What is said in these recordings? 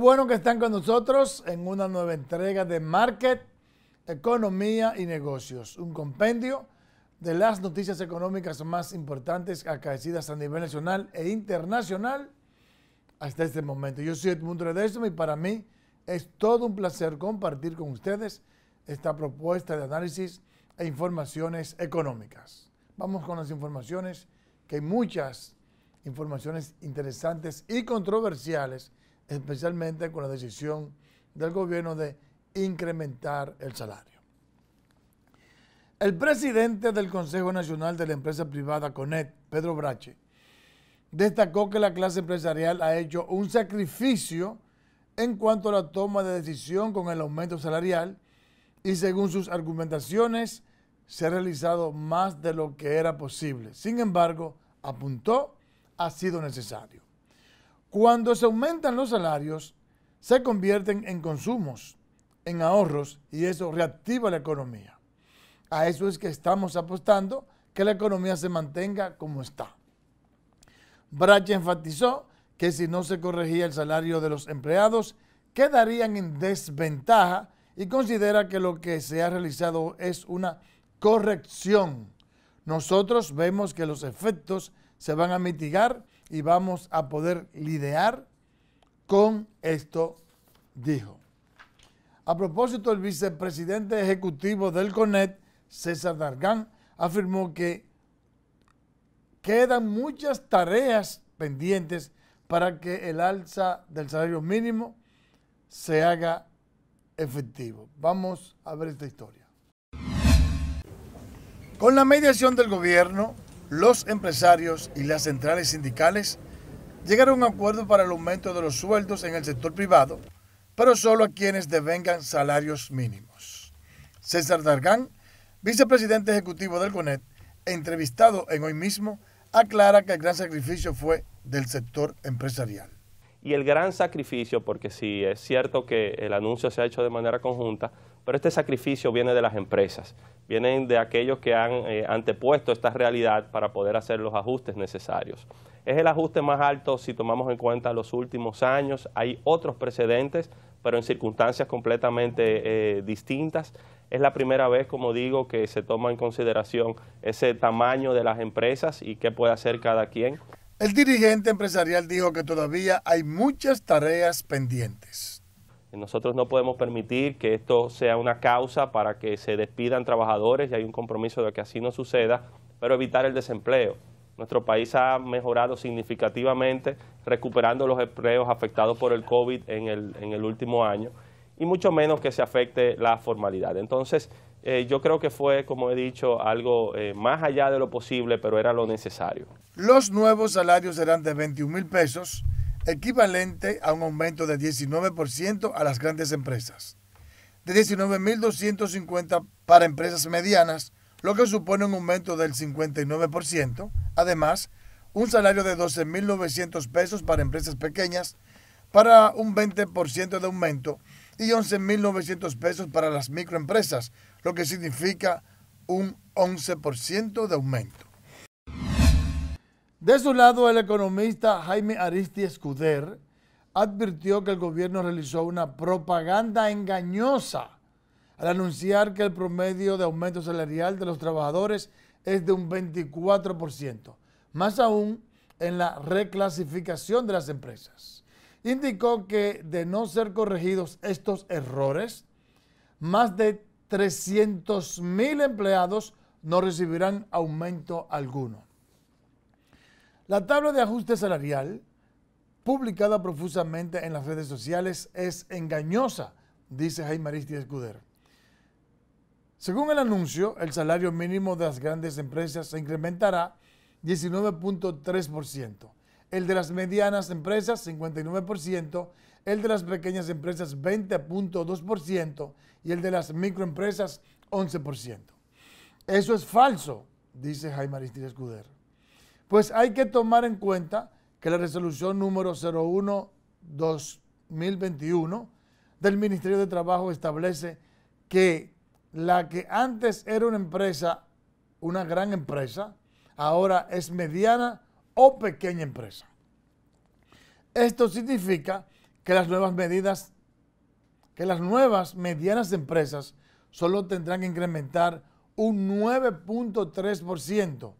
bueno que están con nosotros en una nueva entrega de Market, Economía y Negocios, un compendio de las noticias económicas más importantes acaecidas a nivel nacional e internacional hasta este momento. Yo soy Edmundo Ledesma y para mí es todo un placer compartir con ustedes esta propuesta de análisis e informaciones económicas. Vamos con las informaciones, que hay muchas informaciones interesantes y controversiales especialmente con la decisión del gobierno de incrementar el salario. El presidente del Consejo Nacional de la Empresa Privada CONET, Pedro Brache, destacó que la clase empresarial ha hecho un sacrificio en cuanto a la toma de decisión con el aumento salarial y según sus argumentaciones se ha realizado más de lo que era posible. Sin embargo, apuntó, ha sido necesario. Cuando se aumentan los salarios, se convierten en consumos, en ahorros, y eso reactiva la economía. A eso es que estamos apostando, que la economía se mantenga como está. Brach enfatizó que si no se corregía el salario de los empleados, quedarían en desventaja y considera que lo que se ha realizado es una corrección. Nosotros vemos que los efectos se van a mitigar y vamos a poder lidiar con esto, dijo. A propósito, el vicepresidente ejecutivo del CONET, César Dargan, afirmó que quedan muchas tareas pendientes para que el alza del salario mínimo se haga efectivo. Vamos a ver esta historia. Con la mediación del gobierno, los empresarios y las centrales sindicales llegaron a un acuerdo para el aumento de los sueldos en el sector privado, pero solo a quienes devengan salarios mínimos. César Dargan, vicepresidente ejecutivo del CONET, entrevistado en hoy mismo, aclara que el gran sacrificio fue del sector empresarial y el gran sacrificio, porque sí, es cierto que el anuncio se ha hecho de manera conjunta, pero este sacrificio viene de las empresas, vienen de aquellos que han eh, antepuesto esta realidad para poder hacer los ajustes necesarios. Es el ajuste más alto si tomamos en cuenta los últimos años, hay otros precedentes, pero en circunstancias completamente eh, distintas. Es la primera vez, como digo, que se toma en consideración ese tamaño de las empresas y qué puede hacer cada quien. El dirigente empresarial dijo que todavía hay muchas tareas pendientes. Nosotros no podemos permitir que esto sea una causa para que se despidan trabajadores y hay un compromiso de que así no suceda, pero evitar el desempleo. Nuestro país ha mejorado significativamente recuperando los empleos afectados por el COVID en el, en el último año y mucho menos que se afecte la formalidad. Entonces, eh, yo creo que fue, como he dicho, algo eh, más allá de lo posible, pero era lo necesario. Los nuevos salarios serán de 21 mil pesos, equivalente a un aumento de 19% a las grandes empresas, de 19.250 para empresas medianas, lo que supone un aumento del 59%, además, un salario de 12.900 pesos para empresas pequeñas, para un 20% de aumento, y 11.900 pesos para las microempresas, lo que significa un 11% de aumento. De su lado, el economista Jaime Aristi Escuder advirtió que el gobierno realizó una propaganda engañosa al anunciar que el promedio de aumento salarial de los trabajadores es de un 24%, más aún en la reclasificación de las empresas. Indicó que de no ser corregidos estos errores, más de 300.000 empleados no recibirán aumento alguno. La tabla de ajuste salarial, publicada profusamente en las redes sociales, es engañosa, dice Jaime Aristi Escudero. Según el anuncio, el salario mínimo de las grandes empresas se incrementará 19.3% el de las medianas empresas 59%, el de las pequeñas empresas 20.2% y el de las microempresas 11%. Eso es falso, dice Jaime Aristides Escudero. Pues hay que tomar en cuenta que la resolución número 01-2021 del Ministerio de Trabajo establece que la que antes era una empresa, una gran empresa, ahora es mediana o pequeña empresa. Esto significa que las nuevas medidas, que las nuevas medianas empresas solo tendrán que incrementar un 9.3%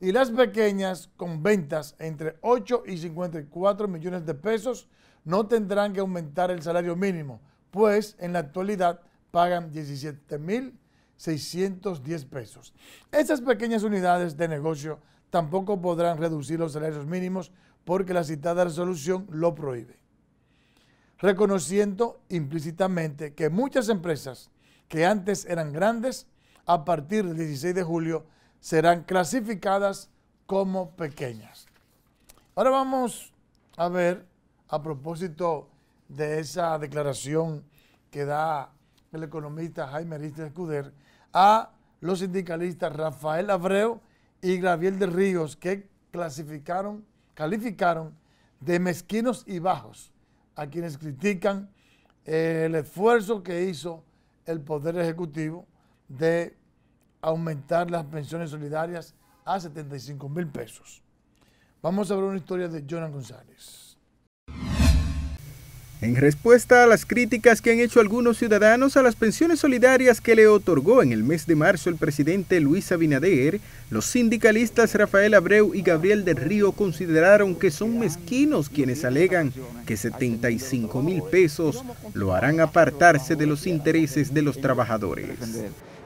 y las pequeñas con ventas entre 8 y 54 millones de pesos no tendrán que aumentar el salario mínimo, pues en la actualidad pagan 17.610 pesos. Estas pequeñas unidades de negocio tampoco podrán reducir los salarios mínimos porque la citada resolución lo prohíbe. Reconociendo implícitamente que muchas empresas que antes eran grandes, a partir del 16 de julio serán clasificadas como pequeñas. Ahora vamos a ver, a propósito de esa declaración que da el economista Jaime Arista Escuder, a los sindicalistas Rafael Abreu y Gabriel de Ríos, que clasificaron, calificaron de mezquinos y bajos a quienes critican el esfuerzo que hizo el Poder Ejecutivo de aumentar las pensiones solidarias a 75 mil pesos. Vamos a ver una historia de Jonathan González en respuesta a las críticas que han hecho algunos ciudadanos a las pensiones solidarias que le otorgó en el mes de marzo el presidente Luis Abinader, los sindicalistas Rafael Abreu y Gabriel del Río consideraron que son mezquinos quienes alegan que 75 mil pesos lo harán apartarse de los intereses de los trabajadores.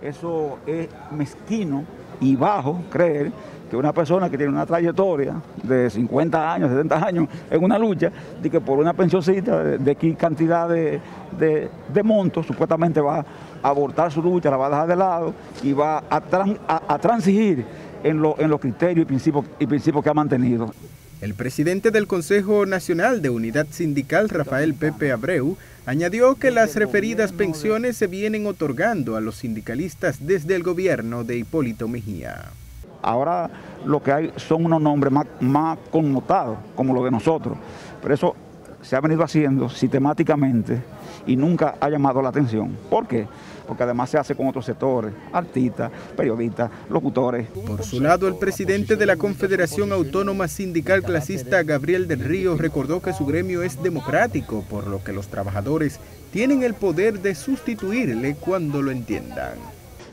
Eso es mezquino y bajo creer una persona que tiene una trayectoria de 50 años, 70 años en una lucha, de que por una pensioncita de, qué cantidad de, de, montos supuestamente va a abortar su lucha, la va a dejar de lado y va a, transigir en, en, los criterios y principios, y principios que ha mantenido. El presidente del Consejo Nacional de Unidad Sindical, Rafael Pepe Abreu, añadió que las referidas pensiones se vienen otorgando a los sindicalistas desde el gobierno de Hipólito Mejía. Ahora lo que hay son unos nombres más, connotados, como lo de nosotros. Pero eso se ha venido haciendo sistemáticamente y nunca ha llamado la atención. ¿Por qué? Porque además se hace con otros sectores, artistas, periodistas, locutores. Por su lado, el presidente de la Confederación Autónoma Sindical Clasista, Gabriel del Río, recordó que su gremio es democrático, por lo que los trabajadores tienen el poder de sustituirle cuando lo entiendan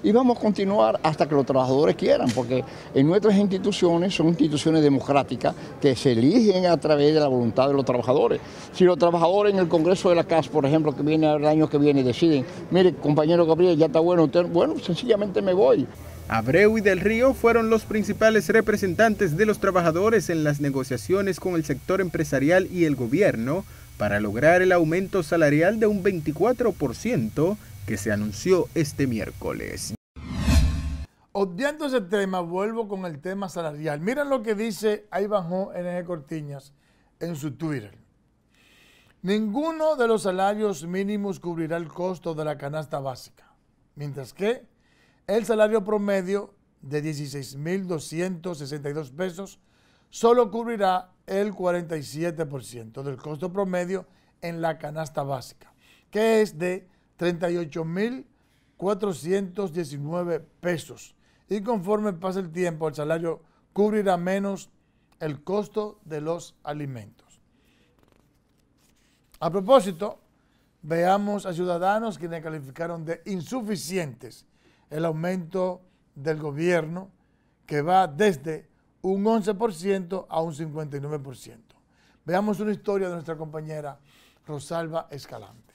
y vamos a continuar hasta que los trabajadores quieran, porque en nuestras instituciones son instituciones democráticas que se eligen a través de la voluntad de los trabajadores. Si los trabajadores en el Congreso de la CAS, por ejemplo, que viene el año que viene, deciden, mire, compañero Gabriel, ya está bueno, usted, bueno, sencillamente me voy. Abreu y Del Río fueron los principales representantes de los trabajadores en las negociaciones con el sector empresarial y el gobierno para lograr el aumento salarial de un 24% que se anunció este miércoles. Obviando ese tema, vuelvo con el tema salarial. Miren lo que dice ahí en NG Cortiñas en su Twitter. Ninguno de los salarios mínimos cubrirá el costo de la canasta básica, mientras que el salario promedio de 16.262 pesos solo cubrirá el 47% del costo promedio en la canasta básica, que es de 38.419 pesos. Y conforme pasa el tiempo, el salario cubrirá menos el costo de los alimentos. A propósito, veamos a ciudadanos quienes calificaron de insuficientes el aumento del gobierno que va desde un 11% a un 59%. Veamos una historia de nuestra compañera Rosalba Escalante.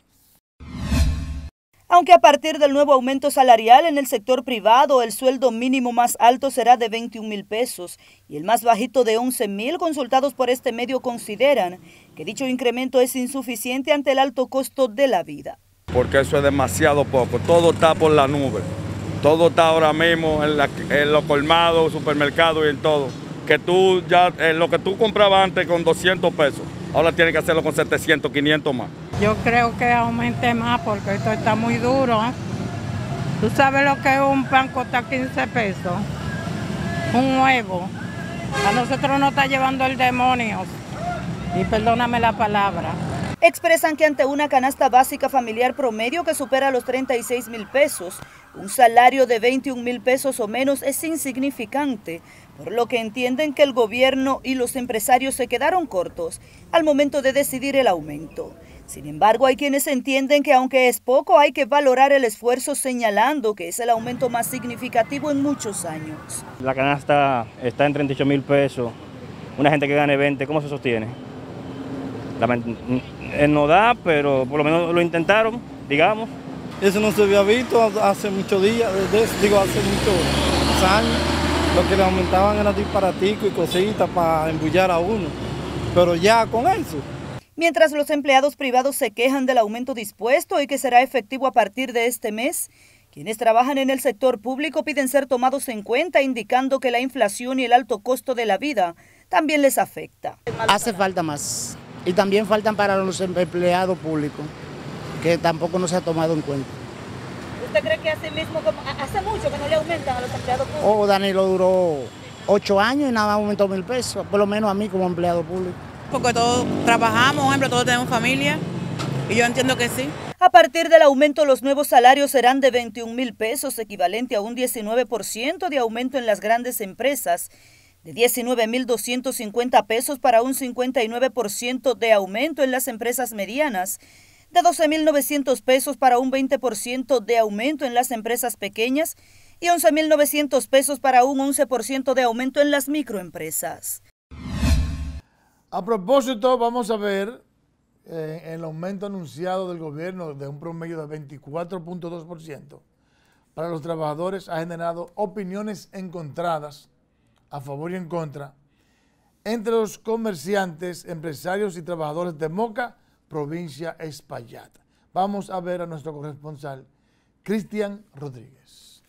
Aunque a partir del nuevo aumento salarial en el sector privado, el sueldo mínimo más alto será de 21 mil pesos y el más bajito de 11 mil, consultados por este medio consideran que dicho incremento es insuficiente ante el alto costo de la vida. Porque eso es demasiado poco, todo está por la nube, todo está ahora mismo en, los colmados, supermercados y en todo. Que tú ya, lo que tú comprabas antes con 200 pesos, Ahora tiene que hacerlo con 700, 500 más. Yo creo que aumente más porque esto está muy duro. ¿Tú sabes lo que es un pan cuesta 15 pesos? Un huevo. A nosotros nos está llevando el demonio. Y perdóname la palabra. Expresan que ante una canasta básica familiar promedio que supera los 36 mil pesos, un salario de 21 mil pesos o menos es insignificante por lo que entienden que el gobierno y los empresarios se quedaron cortos al momento de decidir el aumento. Sin embargo, hay quienes entienden que aunque es poco, hay que valorar el esfuerzo señalando que es el aumento más significativo en muchos años. La canasta está en 38 mil pesos, una gente que gane 20, ¿cómo se sostiene? Eh, no da, pero por lo menos lo intentaron, digamos. Eso no se había visto hace muchos días, digo, hace muchos años. Lo que le aumentaban eran disparaticos y cositas para embullar a uno. Pero ya con eso, Mientras los empleados privados se quejan del aumento dispuesto y que será efectivo a partir de este mes, quienes trabajan en el sector público piden ser tomados en cuenta, indicando que la inflación y el alto costo de la vida también les afecta. Hace falta más y también faltan para los empleados públicos, que tampoco no se ha tomado en cuenta. ¿Usted cree que hace mismo, hace mucho que no le aumentan a los empleados públicos? Oh, Danilo duró ocho años y nada más aumentó mil pesos, por lo menos a mí como empleado público. Porque todos trabajamos, ejemplo, todos tenemos familia y yo entiendo que sí. A partir del aumento, los nuevos salarios serán de 21 mil pesos, equivalente a un 19% de aumento en las grandes empresas, de mil 19.250 pesos para un 59% de aumento en las empresas medianas de 12.900 pesos para un 20% de aumento en las empresas pequeñas y 11.900 pesos para un 11% de aumento en las microempresas. A propósito, vamos a ver eh, el aumento anunciado del gobierno de un promedio de 24.2% para los trabajadores ha generado opiniones encontradas a favor y en contra entre los comerciantes, empresarios y trabajadores de Moca provincia espallada Vamos a ver a nuestro corresponsal, Cristian Rodríguez.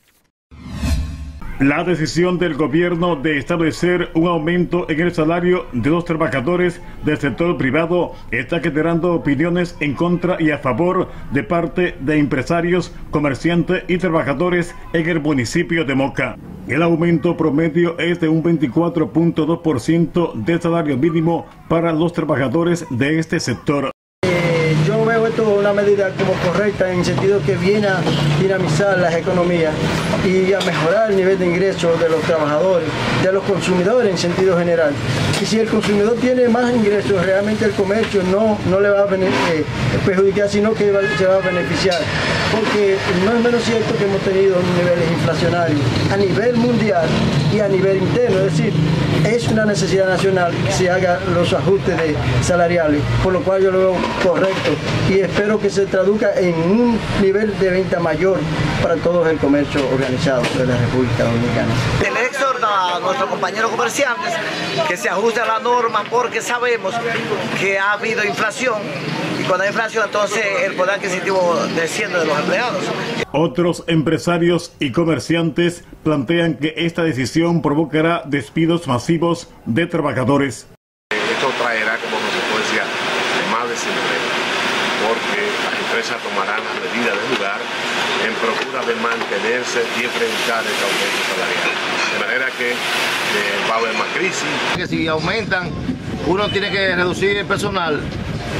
La decisión del gobierno de establecer un aumento en el salario de los trabajadores del sector privado está generando opiniones en contra y a favor de parte de empresarios, comerciantes y trabajadores en el municipio de Moca. El aumento promedio es de un 24.2% del salario mínimo para los trabajadores de este sector una medida como correcta en el sentido que viene a dinamizar las economías y a mejorar el nivel de ingresos de los trabajadores, de los consumidores en sentido general. Y si el consumidor tiene más ingresos, realmente el comercio no, no le va a eh, perjudicar, sino que se va a beneficiar. Porque no es menos cierto que hemos tenido niveles inflacionarios a nivel mundial y a nivel interno. Es decir, es una necesidad nacional que se hagan los ajustes salariales, por lo cual yo lo veo correcto. Y espero que se traduzca en un nivel de venta mayor para todo el comercio organizado de la República Dominicana. Te exhorto a nuestros compañeros comerciantes que se ajuste a la norma porque sabemos que ha habido inflación y cuando hay inflación entonces el poder adquisitivo desciende de los empleados. Otros empresarios y comerciantes plantean que esta decisión provocará despidos masivos de trabajadores. Esto traerá, como consecuencia más de porque las empresas tomarán las medidas de lugar en procura de mantenerse y enfrentar el aumento salarial. De manera que eh, va a haber más crisis. Que si aumentan, uno tiene que reducir el personal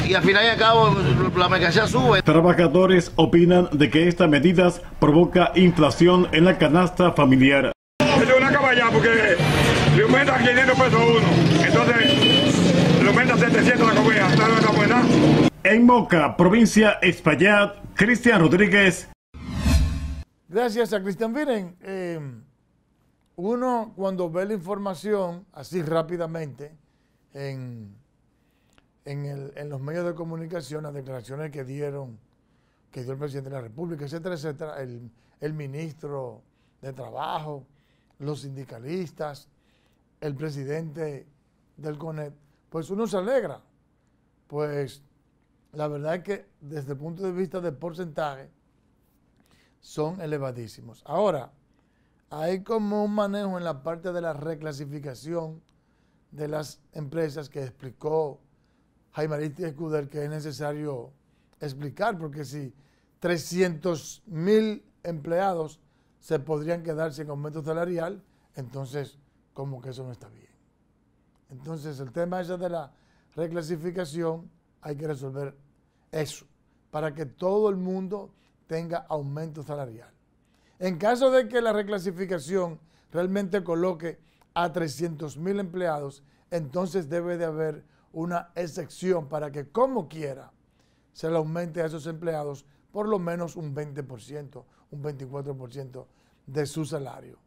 y al final y al cabo la mercancía sube. Trabajadores opinan de que estas medidas provoca inflación en la canasta familiar. una porque le 500 pesos uno, entonces le 700 la buena. En Moca, provincia Espaillat, Cristian Rodríguez. Gracias a Cristian. Miren, eh, uno cuando ve la información así rápidamente en, los medios de comunicación, las declaraciones que dieron, que dio el presidente de la República, etcétera, etcétera, el, el ministro de Trabajo, los sindicalistas, el presidente del CONET, pues uno se alegra, pues la verdad es que desde el punto de vista de porcentaje son elevadísimos. Ahora, hay como un manejo en la parte de la reclasificación de las empresas que explicó Jaime Aristides escuder que es necesario explicar, porque si 300 mil empleados se podrían quedar sin aumento salarial, entonces como que eso no está bien. Entonces el tema ese de la reclasificación hay que resolver eso, para que todo el mundo tenga aumento salarial. En caso de que la reclasificación realmente coloque a 300 mil empleados, entonces debe de haber una excepción para que como quiera se le aumente a esos empleados por lo menos un 20%, un 24% de su salario.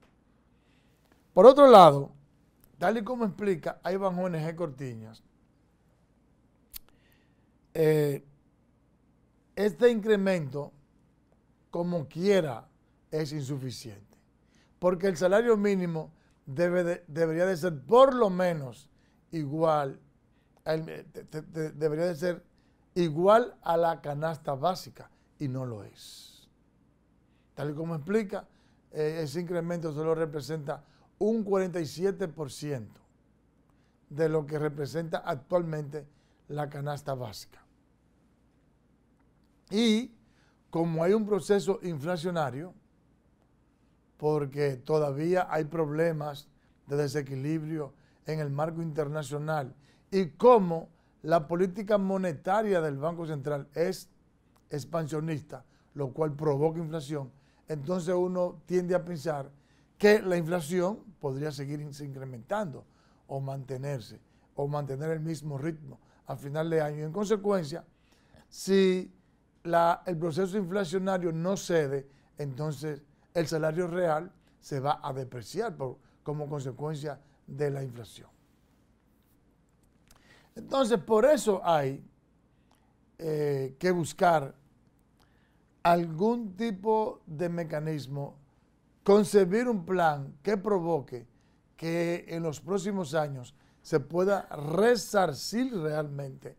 Por otro lado, tal y como explica Iván ONG Cortiñas, eh, este incremento, como quiera, es insuficiente. Porque el salario mínimo debe debería de ser por lo menos igual, eh, debería de ser igual a la canasta básica y no lo es. Tal y como explica, eh, ese incremento solo representa un 47% de lo que representa actualmente la canasta básica. Y como hay un proceso inflacionario, porque todavía hay problemas de desequilibrio en el marco internacional y como la política monetaria del Banco Central es expansionista, lo cual provoca inflación, entonces uno tiende a pensar que la inflación podría seguir incrementando o mantenerse, o mantener el mismo ritmo a final de año. En consecuencia, si el proceso inflacionario no cede, entonces el salario real se va a depreciar como consecuencia de la inflación. Entonces, por eso hay eh, que buscar algún tipo de mecanismo, concebir un plan que provoque que en los próximos años se pueda resarcir realmente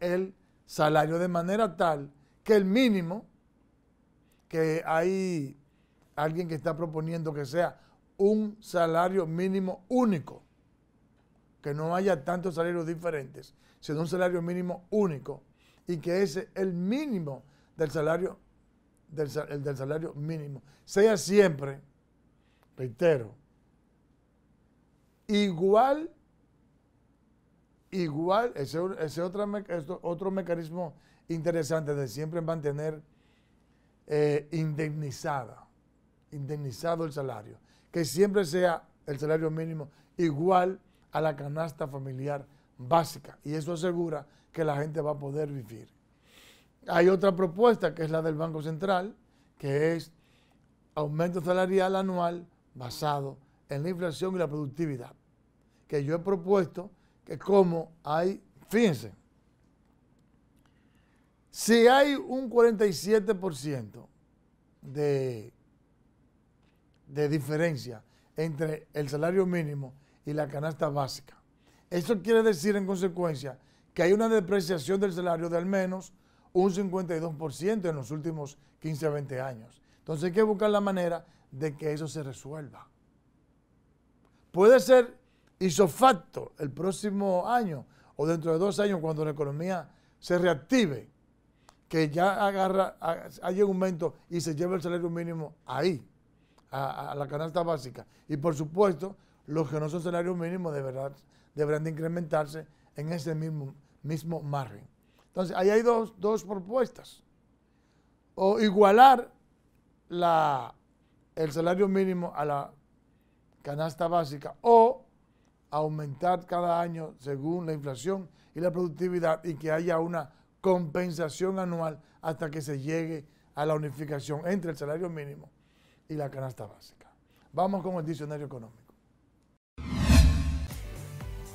el salario de manera tal que el mínimo, que hay alguien que está proponiendo que sea un salario mínimo único, que no haya tantos salarios diferentes, sino un salario mínimo único, y que ese, el mínimo del salario, del, el salario mínimo, sea siempre, reitero, igual, igual, ese, otro, otro mecanismo interesante de siempre mantener eh, indemnizada, indemnizado el salario, que siempre sea el salario mínimo igual a la canasta familiar básica y eso asegura que la gente va a poder vivir. Hay otra propuesta que es la del Banco Central, que es aumento salarial anual basado en la inflación y la productividad, que yo he propuesto que como hay, fíjense, si hay un 47% de, de diferencia entre el salario mínimo y la canasta básica, eso quiere decir en consecuencia que hay una depreciación del salario de al menos un 52% en los últimos 15 a 20 años. Entonces hay que buscar la manera de que eso se resuelva. Puede ser isofacto el próximo año o dentro de dos años cuando la economía se reactive, que ya agarra, hay un aumento y se lleva el salario mínimo ahí, a, la canasta básica. Y por supuesto, los que no son salarios mínimos deberán, deberán de incrementarse en ese mismo, mismo margen. Entonces, ahí hay dos, propuestas. O igualar la, el salario mínimo a la canasta básica o aumentar cada año según la inflación y la productividad y que haya una compensación anual hasta que se llegue a la unificación entre el salario mínimo y la canasta básica. Vamos con el diccionario económico.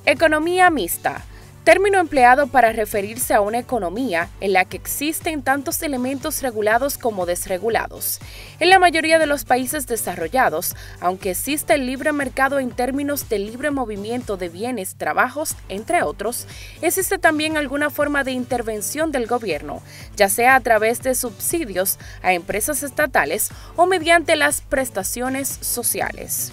Economía mixta término empleado para referirse a una economía en la que existen tantos elementos regulados como desregulados. En la mayoría de los países desarrollados, aunque existe el libre mercado en términos de libre movimiento de bienes, trabajos, entre otros, existe también alguna forma de intervención del gobierno, ya sea a través de subsidios a empresas estatales o mediante las prestaciones sociales.